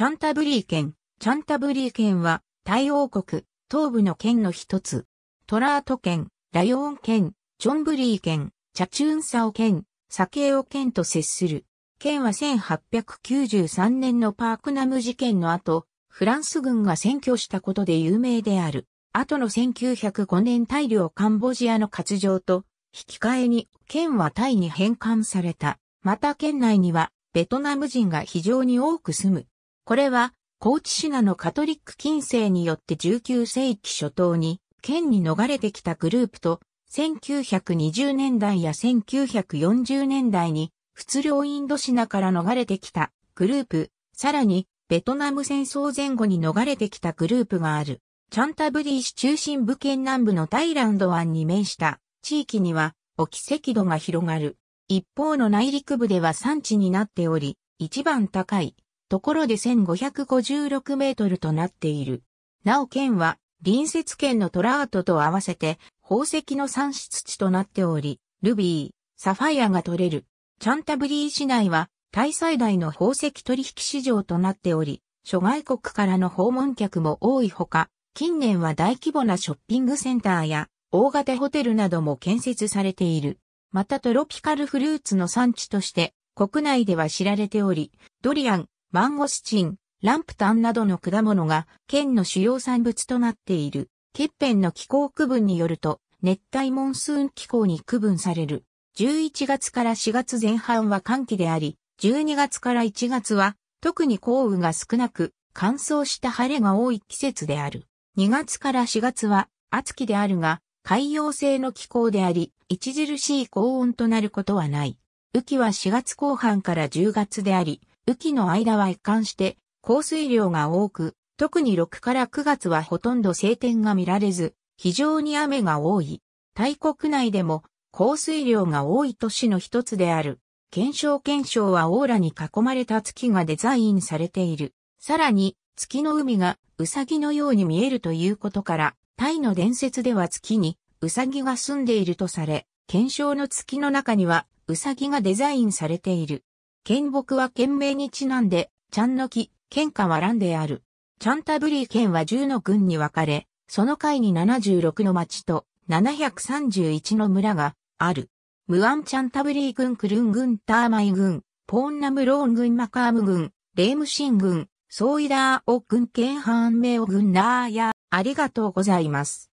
チャンタブリー県。チャンタブリー県は、タイ王国、東部の県の一つ。トラート県、ラヨン県、チョンブリー県、チャチューンサオ県、サケオ県と接する。県は1893年のパークナム事件の後、フランス軍が占拠したことで有名である。後の1905年大量カンボジアの割譲と、引き換えに県はタイに返還された。また県内には、ベトナム人が非常に多く住むこれは、高知市名のカトリック近世によって19世紀初頭に、県に逃れてきたグループと、1920年代や1940年代に、仏領インドシナから逃れてきたグループ、さらに、ベトナム戦争前後に逃れてきたグループがある。チャンタブリー市中心部県南部のタイランド湾に面した地域には、沖赤土が広がる。一方の内陸部では産地になっており、一番高いところで1556メートルとなっている。なお県は、隣接県のトラートと合わせて、宝石の産出地となっており、ルビー、サファイアが取れる。チャンタブリー市内は、タイ最大の宝石取引市場となっており、諸外国からの訪問客も多いほか、近年は大規模なショッピングセンターや大型ホテルなども建設されている。またトロピカルフルーツの産地として国内では知られており、ドリアン、マンゴスチン、ランプタンなどの果物が県の主要産物となっている。欠片の気候区分によると、熱帯モンスーン気候に区分される。11月から4月前半は寒気であり、12月から1月は特に降雨が少なく、乾燥した晴れが多い季節である。2月から4月は暑気であるが、海洋性の気候であり、著しい高温となることはない。雨季は4月後半から10月であり、雨季の間は一貫して降水量が多く、特に6から9月はほとんど晴天が見られず、非常に雨が多い。大国内でも降水量が多い都市の一つである。検証検証はオーラに囲まれた月がデザインされている。さらに、月の海がウサギのように見えるということから、タイの伝説では月にウサギが住んでいるとされ、検証の月の中にはウサギがデザインされている。剣木は剣名にちなんで、ちゃんの木、剣下は乱である。チャンタブリー県は10の郡に分かれ、その階に76の町と731の村がある。ムアンチャンタブリー郡クルン郡ターマイ郡、ポーンナムローン郡マカーム郡、レームシン郡、ソーイダーオケンハーンメオ郡ナーヤ。ありがとうございます。